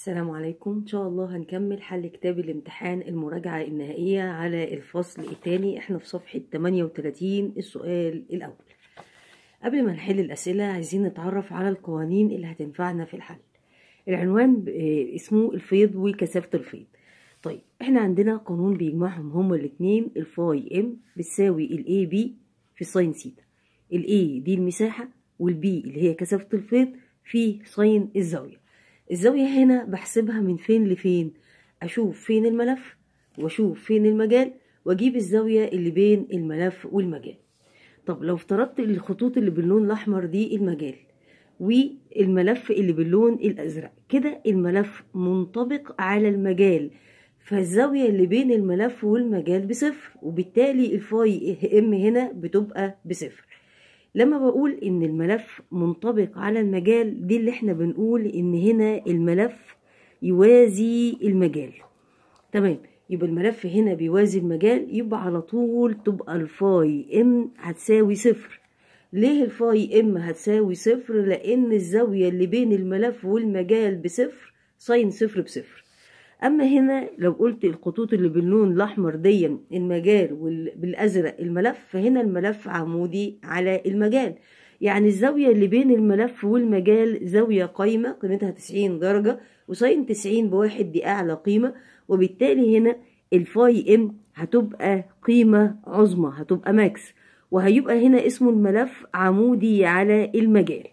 السلام عليكم ان شاء الله هنكمل حل كتاب الامتحان المراجعة النهائية على الفصل الثاني احنا في صفحة 38 السؤال الاول قبل ما نحل الاسئلة عايزين نتعرف على القوانين اللي هتنفعنا في الحل العنوان آه، اسمه الفيض وكثافة الفيض طيب احنا عندنا قانون بيجمعهم هما الاتنين الفاي ام بتساوي الاي بي في ساين سيتا الاي دي المساحة والبي اللي هي كثافة الفيض في ساين الزاوية الزاوية هنا بحسبها من فين لفين أشوف فين الملف وأشوف فين المجال وأجيب الزاوية اللي بين الملف والمجال طب لو افترضت الخطوط اللي باللون الأحمر دي المجال والملف اللي باللون الأزرق كده الملف منطبق على المجال فالزاوية اللي بين الملف والمجال بصفر وبالتالي الفاي ام هنا بتبقى بصفر لما بقول ان الملف منطبق على المجال دي اللي احنا بنقول ان هنا الملف يوازي المجال تمام يبقى الملف هنا بيوازي المجال يبقى على طول تبقى الفاي ام هتساوي صفر ليه الفاي ام هتساوي صفر لان الزاويه اللي بين الملف والمجال بصفر ساين صفر بصفر اما هنا لو قلت الخطوط اللي باللون الاحمر دي المجال وبالازرق الملف فهنا الملف عمودي على المجال يعني الزاوية اللي بين الملف والمجال زاوية قايمة قيمتها 90 درجة وساين 90 بواحد دي أعلى قيمة وبالتالي هنا الفاي ام هتبقى قيمة عظمى هتبقى ماكس وهيبقى هنا اسمه الملف عمودي على المجال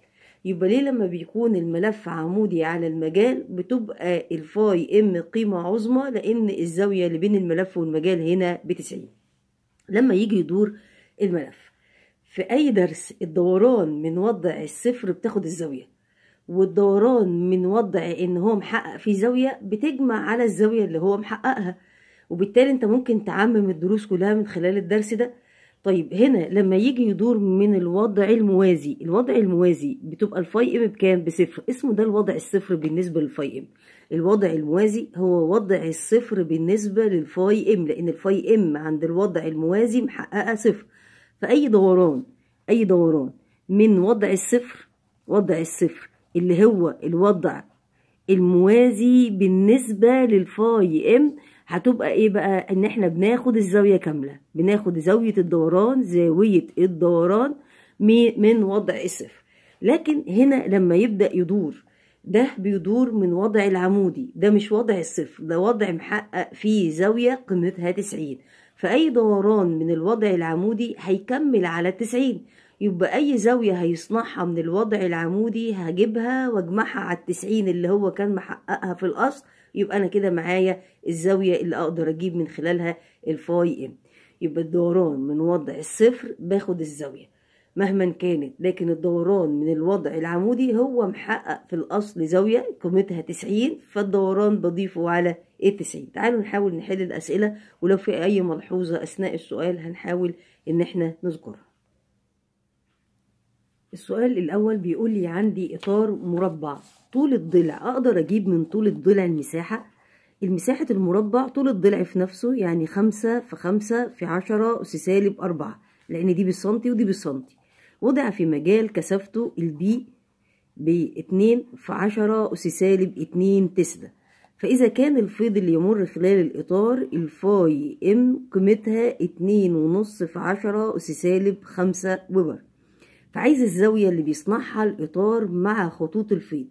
يبقى ليه لما بيكون الملف عمودي على المجال بتبقى الفاي ام قيمة عظمى لأن الزاوية اللي بين الملف والمجال هنا بتسعين لما يجي يدور الملف في أي درس الدوران من وضع الصفر بتاخد الزاوية والدوران من وضع ان هو محقق فيه زاوية بتجمع على الزاوية اللي هو محققها وبالتالي انت ممكن تعمم الدروس كلها من خلال الدرس ده طيب هنا لما يجي يدور من الوضع الموازي الوضع الموازي بتبقى الفاي ام بكام بصفر اسمه ده الوضع الصفر بالنسبه للفاي ام الوضع الموازي هو وضع الصفر بالنسبه للفاي ام لان الفاي ام عند الوضع الموازي محققه صفر فاي دوران اي دوران من وضع الصفر وضع الصفر اللي هو الوضع الموازي بالنسبه للفاي ام هتبقى ايه بقى ان احنا بناخد الزاوية كاملة بناخد زاوية الدوران زاوية الدوران من وضع الصفر لكن هنا لما يبدأ يدور ده بيدور من وضع العمودي ده مش وضع الصفر ده وضع محقق فيه زاوية قيمتها تسعين فأي دوران من الوضع العمودي هيكمل على التسعين يبقى أي زاوية هيصنعها من الوضع العمودي هجيبها واجمعها على التسعين اللي هو كان محققها في الأصل يبقى انا كده معايا الزاوية اللي اقدر اجيب من خلالها الفاي ام يبقى الدوران من وضع الصفر باخد الزاوية مهما كانت لكن الدوران من الوضع العمودي هو محقق في الأصل زاوية قيمتها 90 فالدوران بضيفه على ال 90 تعالوا نحاول نحل الأسئلة ولو في أي ملحوظة أثناء السؤال هنحاول إن احنا نذكرها السؤال الأول بيقول لي عندي إطار مربع طول الضلع اقدر اجيب من طول الضلع المساحة المساحة المربع طول الضلع في نفسه يعني خمسة في خمسة في عشرة أس سالب أربعة لأن دي بالسنتي ودي بالسنتي وضع في مجال كثافته البي باتنين في عشرة أس سالب اتنين تسعة فإذا كان الفيض اللي يمر خلال الإطار الفاي إم قيمتها اتنين ونص في عشرة أس سالب خمسة وبر فعايز الزاوية اللي بيصنعها الإطار مع خطوط الفيض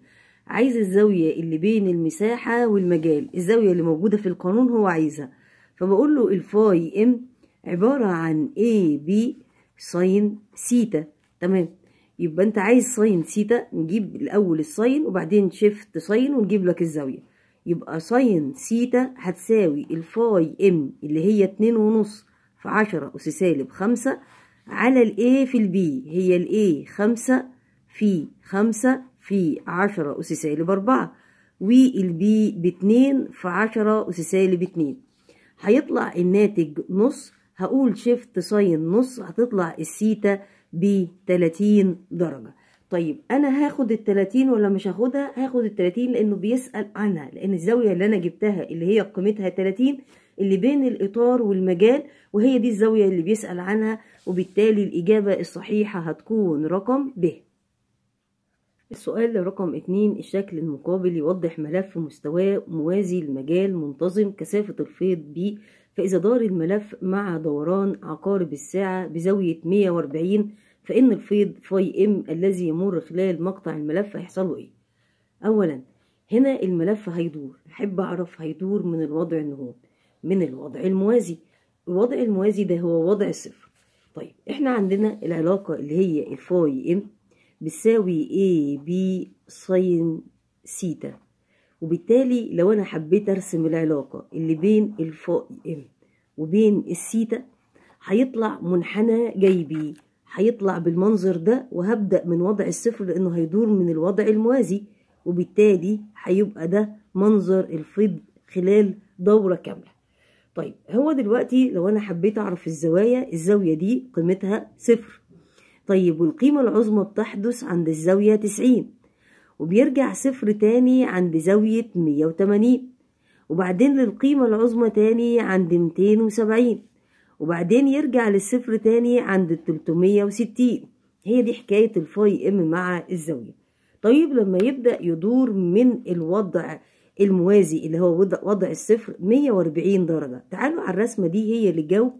عايز الزاوية اللي بين المساحة والمجال الزاوية اللي موجودة في القانون هو عايزها فبقول له الفاي ام عبارة عن اي بي ساين سيتا تمام يبقى انت عايز ساين سيتا نجيب الاول الساين وبعدين شيفت ساين ونجيب لك الزاوية يبقى ساين سيتا هتساوي الفاي ام اللي هي اتنين ونص في عشرة أس سالب خمسة على الاي في البي هي الاي خمسة في خمسة في عشرة أس سالب أربعة والبي باتنين في عشرة أس سالب اتنين هيطلع الناتج نص هقول شيفت ساين نص هتطلع السيتا بتلاتين درجة طيب أنا هاخد التلاتين ولا مش هاخدها؟ هاخد التلاتين لأنه بيسأل عنها لأن الزاوية اللي أنا جبتها اللي هي قيمتها تلاتين اللي بين الإطار والمجال وهي دي الزاوية اللي بيسأل عنها وبالتالي الإجابة الصحيحة هتكون رقم ب السؤال رقم اتنين الشكل المقابل يوضح ملف مستواه موازي لمجال منتظم كثافة الفيض ب فإذا دار الملف مع دوران عقارب الساعة بزاوية 140 فإن الفيض فاي ام الذي يمر خلال مقطع الملف هيحصل ايه أولا هنا الملف هيدور أحب أعرف هيدور من الوضع النهوض من الوضع الموازي الوضع الموازي ده هو وضع الصفر طيب احنا عندنا العلاقة اللي هي الفاي ام بتساوي A B سين سيتا وبالتالي لو أنا حبيت أرسم العلاقة اللي بين الفا ام وبين السيتا هيطلع منحنى جيبي هيطلع بالمنظر ده وهبدأ من وضع الصفر لأنه هيدور من الوضع الموازي وبالتالي هيبقى ده منظر الفيض خلال دورة كاملة طيب هو دلوقتي لو أنا حبيت أعرف الزوايا الزاوية دي قيمتها صفر طيب والقيمة العظمى بتحدث عند الزاوية 90 وبيرجع صفر تاني عند زاوية 180 وبعدين للقيمة العظمى تاني عند 270 وبعدين يرجع للصفر تاني عند 360 هي دي حكاية الفاي ام مع الزاوية طيب لما يبدأ يدور من الوضع الموازي اللي هو وضع الصفر 140 درجة تعالوا على الرسمة دي هي اللي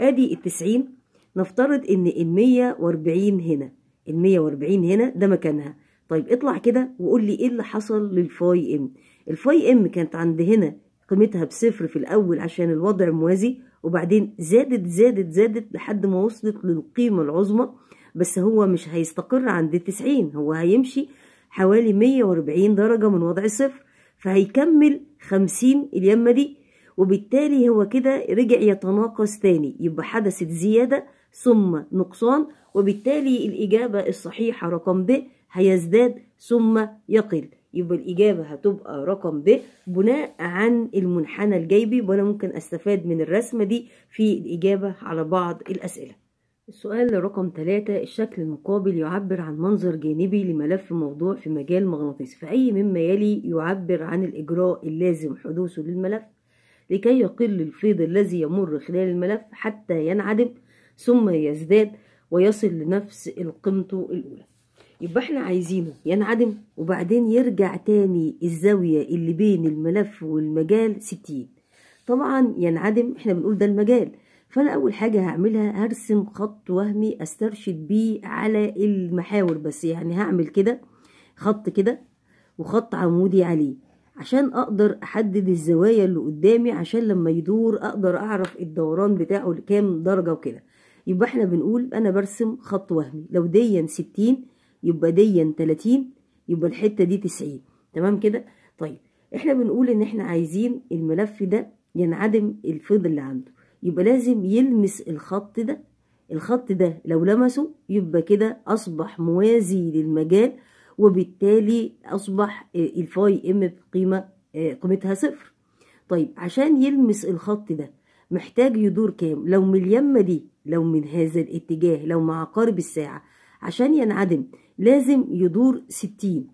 ادي التسعين نفترض ان ال 140 هنا ال 140 هنا ده مكانها طيب اطلع كده وقول لي ايه اللي حصل للفاي ام الفاي ام كانت عند هنا قيمتها بصفر في الاول عشان الوضع موازي وبعدين زادت زادت زادت لحد ما وصلت للقيمة العظمى بس هو مش هيستقر عند 90 هو هيمشي حوالي 140 درجة من وضع الصفر فهيكمل 50 اليمة دي وبالتالي هو كده رجع يتناقص تاني يبقى حدثت زيادة ثم نقصان وبالتالي الإجابة الصحيحة رقم ب هيزداد ثم يقل يبقى الإجابة هتبقى رقم ب بناء عن المنحنى الجيبي وأنا ممكن أستفاد من الرسمة دي في الإجابة على بعض الأسئلة السؤال رقم 3 الشكل المقابل يعبر عن منظر جانبي لملف موضوع في مجال مغناطيسي فأي مما يلي يعبر عن الإجراء اللازم حدوثه للملف لكي يقل الفيض الذي يمر خلال الملف حتى ينعدم ثم يزداد ويصل لنفس قيمته الأولى يبقى احنا عايزينه ينعدم وبعدين يرجع تاني الزاوية اللي بين الملف والمجال ستين طبعا ينعدم احنا بنقول ده المجال فانا اول حاجة هعملها هرسم خط وهمي استرشد بيه على المحاور بس يعني هعمل كده خط كده وخط عمودي عليه عشان اقدر احدد الزوايا اللي قدامي عشان لما يدور اقدر اعرف الدوران بتاعه لكام درجة وكده يبقى احنا بنقول انا برسم خط وهمي لو ديا ستين يبقى ديا تلاتين يبقى الحتة دي تسعين تمام كده طيب احنا بنقول ان احنا عايزين الملف ده ينعدم الفيض اللي عنده يبقى لازم يلمس الخط ده الخط ده لو لمسه يبقى كده اصبح موازي للمجال وبالتالي اصبح الفاي ام بقيمه آه، قيمتها صفر طيب عشان يلمس الخط ده محتاج يدور كام لو من اليمه دي لو من هذا الاتجاه لو مع عقارب الساعة عشان ينعدم لازم يدور ستين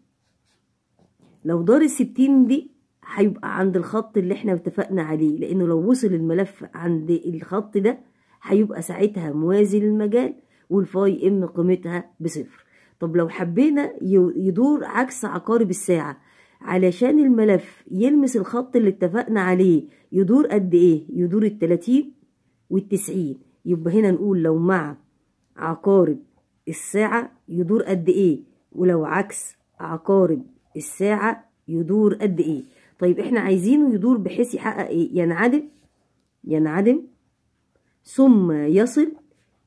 لو دار الستين دي هيبقى عند الخط اللي احنا اتفقنا عليه لانه لو وصل الملف عند الخط ده هيبقى ساعتها موازي للمجال والفاي ام قيمتها بصفر طب لو حبينا يدور عكس عقارب الساعة علشان الملف يلمس الخط اللي اتفقنا عليه يدور قد ايه يدور التلاتين والتسعين يبقى هنا نقول لو مع عقارب الساعة يدور قد ايه ولو عكس عقارب الساعة يدور قد ايه طيب احنا عايزينه يدور بحيث يحقق ايه ينعدم ينعدم ثم يصل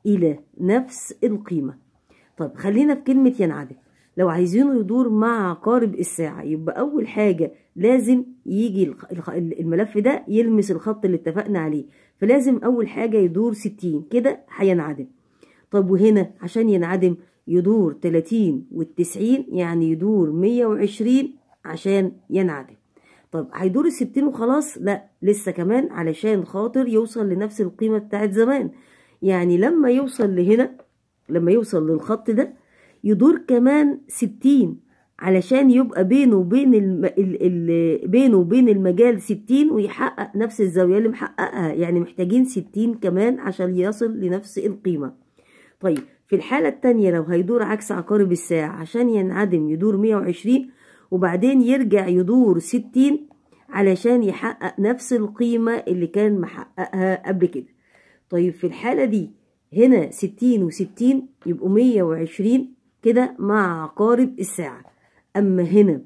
الى نفس القيمة طب خلينا في كلمة ينعدم لو عايزينه يدور مع عقارب الساعة يبقى أول حاجة لازم يجي الملف ده يلمس الخط اللي اتفقنا عليه فلازم اول حاجه يدور ستين كده هينعدم طب وهنا عشان ينعدم يدور تلاتين 90 يعني يدور مية وعشرين عشان ينعدم طب هيدور الستين وخلاص لا لسه كمان علشان خاطر يوصل لنفس القيمة بتاعت زمان يعني لما يوصل لهنا لما يوصل للخط ده يدور كمان ستين علشان يبقى بينه وبين الم... ال... ال... بينه وبين المجال ستين ويحقق نفس الزاويه اللي محققها يعني محتاجين ستين كمان عشان يصل لنفس القيمه طيب في الحاله الثانيه لو هيدور عكس عقارب الساعه عشان ينعدم يدور مية وعشرين وبعدين يرجع يدور ستين علشان يحقق نفس القيمه اللي كان محققها قبل كده طيب في الحاله دي هنا ستين وستين يبقوا مية وعشرين كده مع عقارب الساعه أما هنا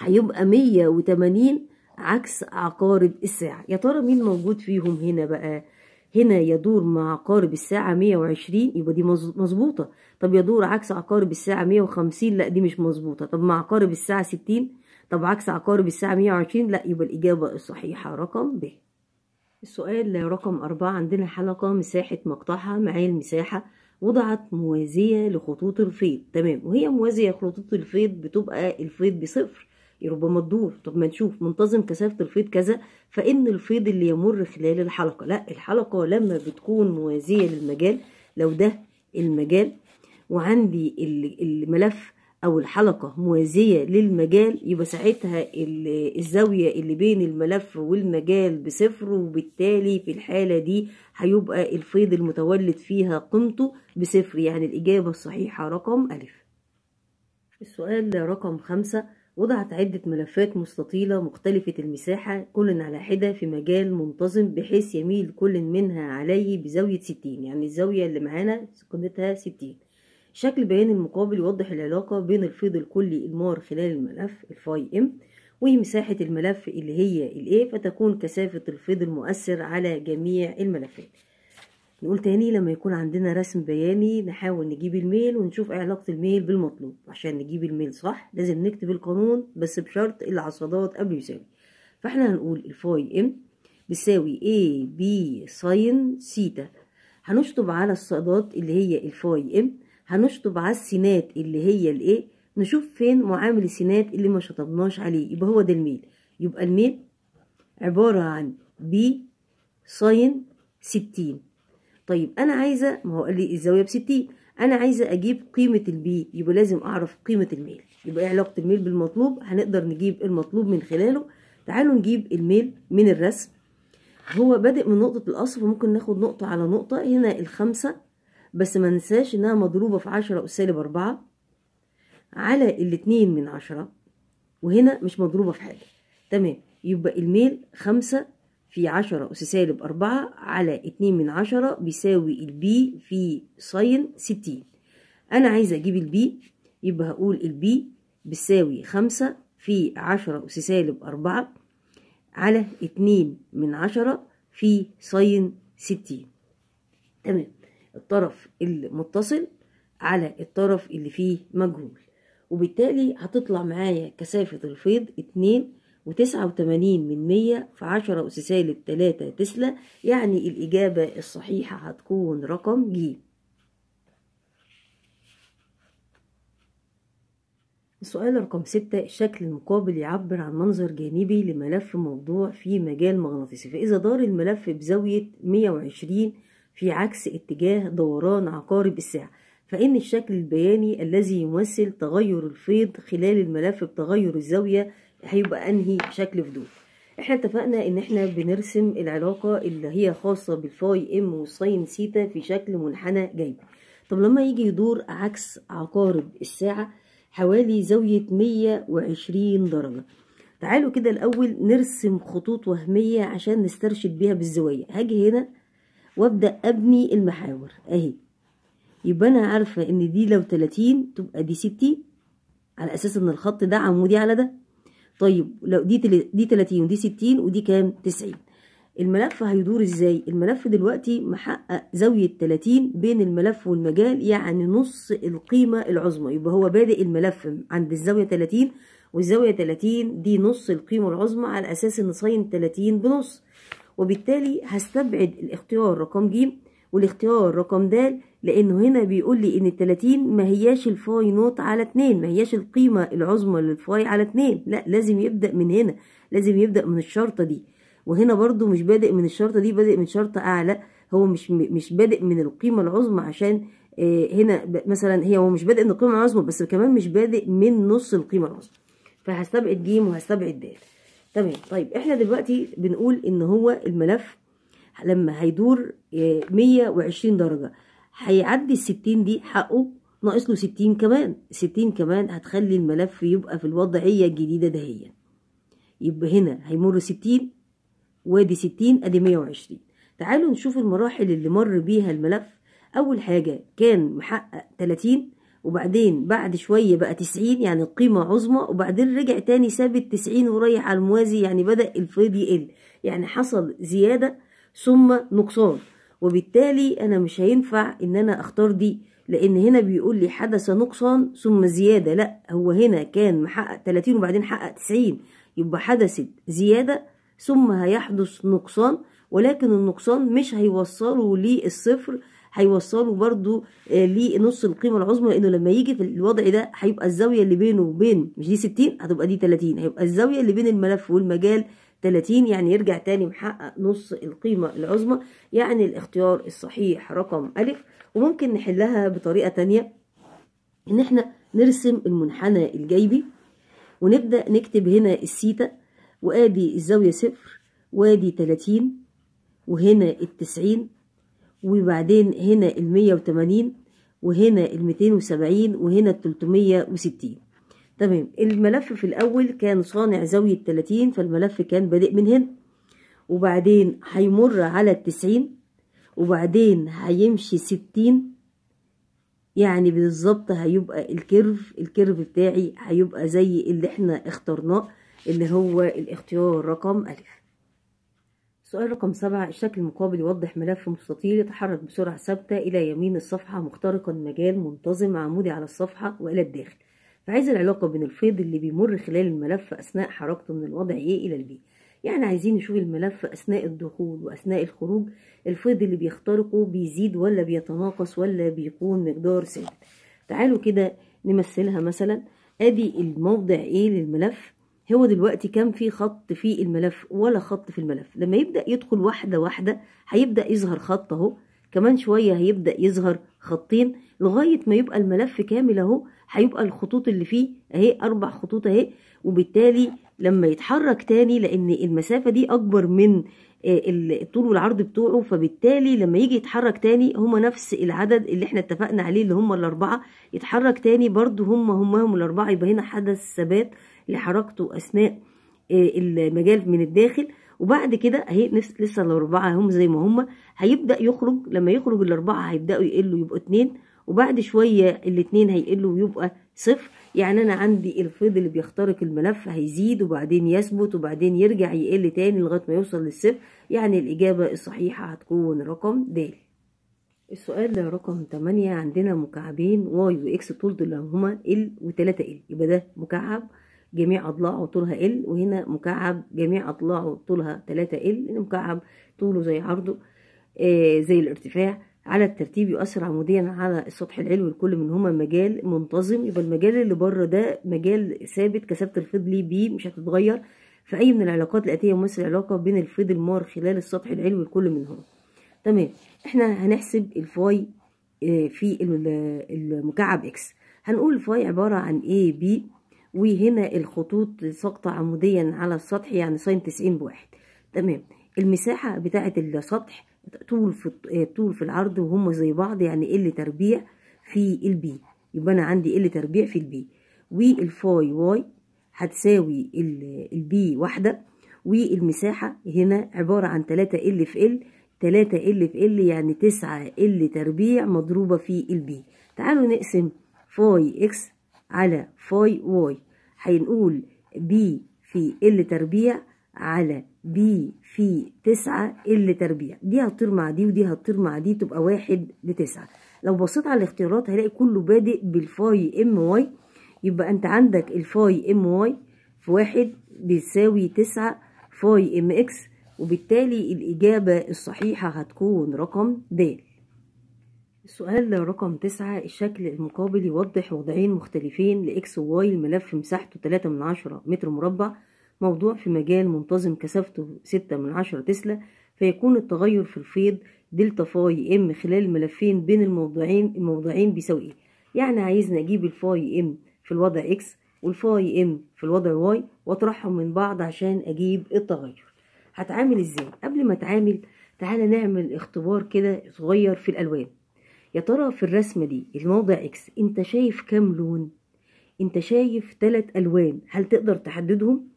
هيبقى 180 عكس عقارب الساعة يا ترى مين موجود فيهم هنا بقى هنا يدور مع عقارب الساعة 120 يبقى دي مظبوطة طب يدور عكس عقارب الساعة 150 لا دي مش مظبوطة طب مع عقارب الساعة 60 طب عكس عقارب الساعة 120 لا يبقى الإجابة الصحيحة رقم ب السؤال رقم أربعة عندنا حلقة مساحة مقطعها معايا المساحة وضعت موازية لخطوط الفيض تمام وهي موازية لخطوط الفيض بتبقى الفيض بصفر ربما تدور طب ما نشوف منتظم كثافة الفيض كذا فإن الفيض اللي يمر خلال الحلقة لا الحلقة لما بتكون موازية للمجال لو ده المجال وعندي الملف او الحلقة موازية للمجال يبقى ساعتها الزاوية اللي بين الملف والمجال بصفر وبالتالي في الحالة دي هيبقى الفيض المتولد فيها قيمته بصفر يعني الاجابة الصحيحة رقم الف السؤال رقم خمسة وضعت عدة ملفات مستطيلة مختلفة المساحة كل على حدة في مجال منتظم بحيث يميل كل منها عليه بزاوية ستين يعني الزاوية اللي معانا قيمتها ستين شكل بيان المقابل يوضح العلاقة بين الفيض الكلي المار خلال الملف الفاي ام ومساحة الملف اللي هي الايه فتكون كثافة الفيض المؤثر على جميع الملفات نقول تاني لما يكون عندنا رسم بياني نحاول نجيب الميل ونشوف ايه علاقة الميل بالمطلوب عشان نجيب الميل صح لازم نكتب القانون بس بشرط العصادات قبل يساوي فاحنا هنقول الفاي ام بيساوي A بي ساين سيتا هنشطب على الصادات اللي هي الفاي ام هنشطب على السينات اللي هي الايه نشوف فين معامل السينات اللي ما شطبناش عليه يبقى هو ده الميل يبقى الميل عبارة عن بي ساين ستين طيب أنا عايزة ما هو قال لي الزاوية بستين أنا عايزة أجيب قيمة البي يبقى لازم أعرف قيمة الميل يبقى إيه علاقة الميل بالمطلوب هنقدر نجيب المطلوب من خلاله تعالوا نجيب الميل من الرسم هو بادئ من نقطة الأصل فممكن ناخد نقطة على نقطة هنا الخمسة بس ما ننساش انها مضروبة في عشرة أس سالب أربعة على الاتنين من عشرة وهنا مش مضروبة في حاجة تمام يبقى الميل خمسة في عشرة أس سالب أربعة على اتنين من عشرة بيساوي البي في ساين ستين أنا عايزة أجيب البي يبقى هقول البي بتساوي خمسة في عشرة أس سالب أربعة على اتنين من عشرة في ساين ستين تمام الطرف المتصل على الطرف اللي فيه مجهول وبالتالي هتطلع معايا كثافة الفيض اتنين وتسعة وتمانين من مية في عشرة أس سالب تلاتة تسلا يعني الإجابة الصحيحة هتكون رقم ج السؤال رقم ستة الشكل المقابل يعبر عن منظر جانبي لملف موضوع في مجال مغناطيسي فإذا دار الملف بزاوية مية وعشرين في عكس اتجاه دوران عقارب الساعة فإن الشكل البياني الذي يمثل تغير الفيض خلال الملف بتغير الزاوية هيبقى أنهي شكل فضول احنا اتفقنا ان احنا بنرسم العلاقة اللي هي خاصة بالفاي ام والساين سيتا في شكل منحنى جانبي طب لما يجي يدور عكس عقارب الساعة حوالي زاوية 120 درجة تعالوا كده الأول نرسم خطوط وهمية عشان نسترشد بيها بالزوايا هاجي هنا وابدأ أبني المحاور أهي يبقى أنا عارفة إن دي لو 30 تبقى دي 60 على أساس إن الخط ده عمودي على ده طيب لو دي دي 30 ودي 60 ودي كام 90 الملف هيدور ازاي الملف دلوقتي محقق زاويه 30 بين الملف والمجال يعني نص القيمه العظمى يبقى هو بادئ الملف عند الزاويه 30 والزاويه 30 دي نص القيمه العظمى على اساس ان ساين 30 بنص وبالتالي هستبعد الاختيار رقم ج والاختيار رقم د لانه هنا بيقول لي ان ال 30 ما هياش الفاي نوت على 2 ما هياش القيمه العظمى للفاي على 2 لا لازم يبدا من هنا لازم يبدا من الشرطه دي وهنا برضو مش بادئ من الشرطه دي بادئ من شرطه اعلى هو مش مش بادئ من القيمه العظمى عشان آه، هنا مثلا هي هو مش بادئ من القيمه العظمى بس كمان مش بادئ من نص القيمه العظمى فهستبعد ج وهستبعد د تمام طيب احنا دلوقتي بنقول ان هو الملف لما هيدور 120 آه، درجه هيعدي ال 60 دي حقه ناقص له 60 كمان 60 كمان هتخلي الملف يبقى في الوضعيه الجديده دهيا يبقى هنا هيمر 60 وادي 60 ادي 120 تعالوا نشوف المراحل اللي مر بيها الملف اول حاجه كان محقق 30 وبعدين بعد شوية بقى تسعين يعني القيمة عظمى وبعدين رجع تاني ثابت تسعين ورايح على الموازي يعني بدأ الفيض يقل يعني حصل زيادة ثم نقصان وبالتالي أنا مش هينفع إن أنا أختار دي لأن هنا بيقول لي حدث نقصان ثم زيادة لا هو هنا كان محقق 30 وبعدين حقق 90 يبقى حدثت زيادة ثم هيحدث نقصان ولكن النقصان مش هيوصله للصفر هيوصله برضو آه، لنص القيمه العظمى لانه لما يجي في الوضع ده هيبقى الزاويه اللي بينه وبين مش دي 60 هتبقى دي 30 هيبقى الزاويه اللي بين الملف والمجال 30 يعني يرجع تاني محقق نص القيمة العظمى يعني الاختيار الصحيح رقم ألف وممكن نحلها بطريقة تانية إن إحنا نرسم المنحنى الجيبي ونبدأ نكتب هنا السيتا وآدي الزاوية صفر وآدي 30 وهنا التسعين وبعدين هنا المية وتمانين وهنا الميتين وسبعين وهنا التلتمية وستين تمام الملف في الأول كان صانع زاوية تلاتين فالملف كان بادئ من هنا وبعدين هيمر على التسعين وبعدين هيمشي ستين يعني بالظبط هيبقى الكيرف الكيرف بتاعي هيبقى زي اللي احنا اخترناه اللي هو الاختيار رقم ألف سؤال رقم سبعة الشكل المقابل يوضح ملف مستطيل يتحرك بسرعة ثابتة إلى يمين الصفحة مخترقا مجال منتظم عمودي على الصفحة وإلى الداخل فعايز العلاقة بين الفيض اللي بيمر خلال الملف أثناء حركته من الوضع A إلى B يعني عايزين نشوف الملف أثناء الدخول وأثناء الخروج الفيض اللي بيخترقه بيزيد ولا بيتناقص ولا بيكون مقدار ثابت تعالوا كده نمثلها مثلا ادي الموضع A للملف هو دلوقتي كان في خط في الملف ولا خط في الملف لما يبدأ يدخل واحدة واحدة هيبدأ يظهر خط اهو كمان شوية هيبدأ يظهر خطين لغاية ما يبقى الملف كامل اهو هيبقى الخطوط اللي فيه اهي اربع خطوط اهي وبالتالي لما يتحرك تاني لان المسافة دي اكبر من آه، الطول والعرض بتوعه فبالتالي لما يجي يتحرك تاني هما نفس العدد اللي احنا اتفقنا عليه اللي هما الاربعة يتحرك تاني برضو هما هما هم الاربعة يبقى هنا حدث ثبات لحركته أثناء آه، المجال من الداخل وبعد كده اهي لسه الاربعه هم زي ما هم هيبدا يخرج لما يخرج الاربعه هيبداوا يقلوا يبقوا اتنين وبعد شويه الاتنين هيقلوا ويبقى صفر يعني انا عندي الفيض اللي بيخترق الملف هيزيد وبعدين يثبت وبعدين يرجع يقل تاني لغايه ما يوصل للصفر يعني الاجابه الصحيحه هتكون رقم د السؤال رقم 8 عندنا مكعبين واي واكس طول اللي هما ال و3 ال يبقى ده مكعب جميع أضلاعه طولها ال وهنا مكعب جميع أضلاعه طولها 3 ال المكعب طوله زي عرضه آه زي الارتفاع على الترتيب يؤثر عموديا على السطح العلوي لكل منهما مجال منتظم يبقى المجال اللي بره ده مجال ثابت كثافة الفيض ليه بيه مش هتتغير في اي من العلاقات الآتية يمثل العلاقه بين الفيض المار خلال السطح العلوي لكل منهما تمام احنا هنحسب الفاي آه، في المكعب اكس هنقول الفاي عبارة عن اي بي وهنا الخطوط ساقطة عموديا على السطح يعني ساين تسعين بواحد تمام المساحة بتاعة السطح طول في آه، طول في العرض وهم زي بعض يعني ال تربيع في البي يبقى انا عندي ال تربيع في البي والفاي واي هتساوي البي واحدة والمساحة هنا عبارة عن تلاتة ال في ال تلاتة ال في ال يعني تسعة ال تربيع مضروبة في البي تعالوا نقسم فاي اكس على فاي واي هنقول ب في ال تربيع على ب في تسعة ال تربيع دي هتطير مع دي ودي هتطير مع دي تبقى واحد لتسعة لو بصيت على الاختيارات هلاقي كله بادئ بالفاي ام واي يبقى انت عندك الفاي ام واي في واحد بيساوي تسعة فاي ام اكس وبالتالي الإجابة الصحيحة هتكون رقم د السؤال رقم تسعة الشكل المقابل يوضح وضعين مختلفين لإكس وواي الملف مساحته تلاتة من عشرة متر مربع موضوع في مجال منتظم كثافته ستة من عشرة تسلا فيكون التغير في الفيض دلتا فاي ام خلال الملفين بين الموضعين الموضعين بيساوي ايه؟ يعني عايزني أجيب الفاي ام في الوضع إكس والفاي ام في الوضع واي وأطرحهم من بعض عشان أجيب التغير هتعامل إزاي؟ قبل ما أتعامل تعالى نعمل اختبار كده صغير في الألوان يا ترى في الرسمة دي الموضع اكس انت شايف كام لون انت شايف تلات الوان هل تقدر تحددهم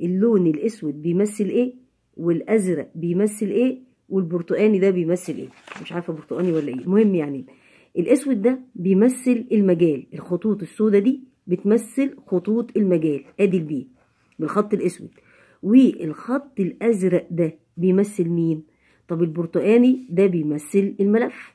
اللون الاسود بيمثل ايه والازرق بيمثل ايه والبرتقاني ده بيمثل ايه مش عارفه برتقاني ولا ايه المهم يعني الاسود ده بيمثل المجال الخطوط السودة دي بتمثل خطوط المجال ادي البي بالخط الاسود والخط الازرق ده بيمثل مين طب البرتقاني ده بيمثل الملف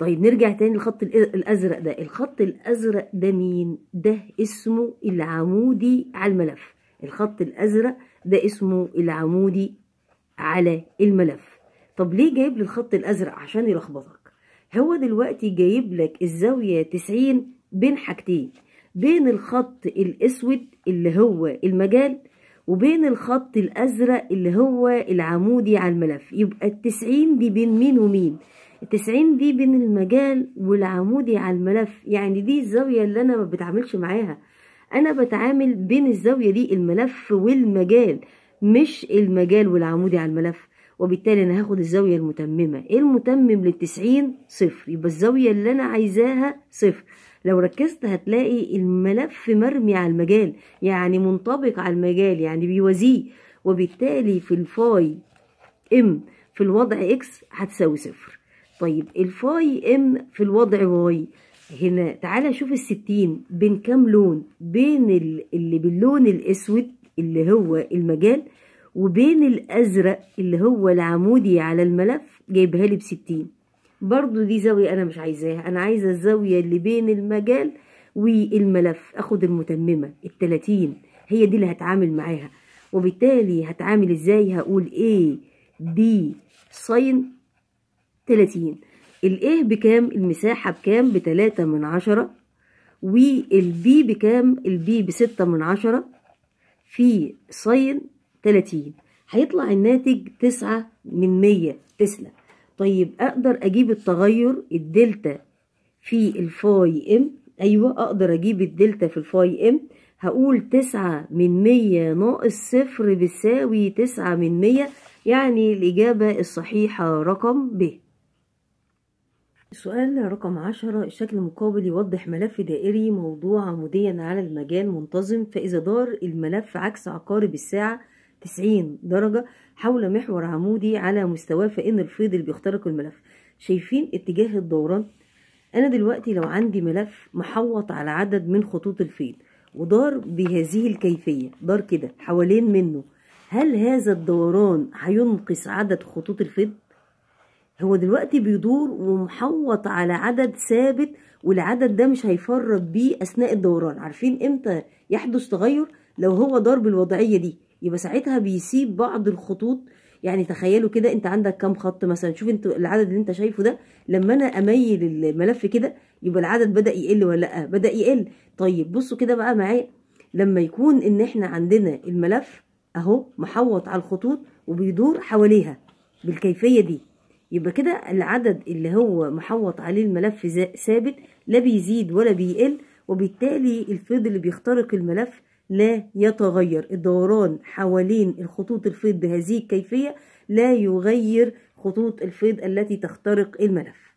طيب نرجع تاني للخط الازرق ده الخط الازرق ده مين ده اسمه العمودي على الملف الخط الازرق ده اسمه العمودي على الملف طب ليه جايب لي الخط الازرق عشان يلخبطك هو دلوقتي جايب لك الزاويه 90 بين حاجتين بين الخط الاسود اللي هو المجال وبين الخط الازرق اللي هو العمودي على الملف يبقى التسعين دي بين مين ومين 90 دي بين المجال والعمودي على الملف يعني دي الزاوية اللي أنا ما بتعاملش معاها أنا بتعامل بين الزاوية دي الملف والمجال مش المجال والعمودي على الملف وبالتالي أنا هاخد الزاوية المتممة إيه المتمم للتسعين صفر يبقى الزاوية اللي أنا عايزاها صفر لو ركزت هتلاقي الملف مرمي على المجال يعني منطبق على المجال يعني بيوازيه وبالتالي في الفاي ام في الوضع اكس هتساوي صفر طيب الفاي ام في الوضع واي هنا تعالى شوف الستين بين كام لون بين اللي باللون الاسود اللي هو المجال وبين الازرق اللي هو العمودي على الملف جايبها لي بستين برضو دي زاوية انا مش عايزاها انا عايزة الزاوية اللي بين المجال والملف اخد المتممة التلاتين هي دي اللي هتعامل معاها وبالتالي هتعامل ازاي هقول ايه دي ساين 30 الايه بكام المساحة بكام بتلاتة من عشرة والبي بكام البي بستة من عشرة في ساين تلاتين هيطلع الناتج تسعة من مية تسلا طيب اقدر اجيب التغير الدلتا في الفاي ام ايوه اقدر اجيب الدلتا في الفاي ام هقول تسعة من مية ناقص صفر بتساوي تسعة من مية يعني الإجابة الصحيحة رقم ب السؤال رقم عشرة الشكل المقابل يوضح ملف دائري موضوع عموديا على المجال منتظم فإذا دار الملف عكس عقارب الساعة 90 درجة حول محور عمودي على مستواه فإن الفيض اللي بيخترق الملف شايفين اتجاه الدوران أنا دلوقتي لو عندي ملف محوط على عدد من خطوط الفيض ودار بهذه الكيفية دار كده حوالين منه هل هذا الدوران هينقص عدد خطوط الفيض؟ هو دلوقتي بيدور ومحوط على عدد ثابت والعدد ده مش هيفرط بيه اثناء الدوران عارفين امتى يحدث تغير لو هو دار بالوضعيه دي يبقى ساعتها بيسيب بعض الخطوط يعني تخيلوا كده انت عندك كام خط مثلا شوف انت العدد اللي انت شايفه ده لما انا اميل الملف كده يبقى العدد بدا يقل ولا لا بدا يقل طيب بصوا كده بقى معايا لما يكون ان احنا عندنا الملف اهو محوط على الخطوط وبيدور حواليها بالكيفيه دي يبقى كده العدد اللي هو محوط عليه الملف ثابت لا بيزيد ولا بيقل وبالتالي الفيض اللي بيخترق الملف لا يتغير الدوران حوالين الخطوط الفيض بهذه الكيفية لا يغير خطوط الفيض التي تخترق الملف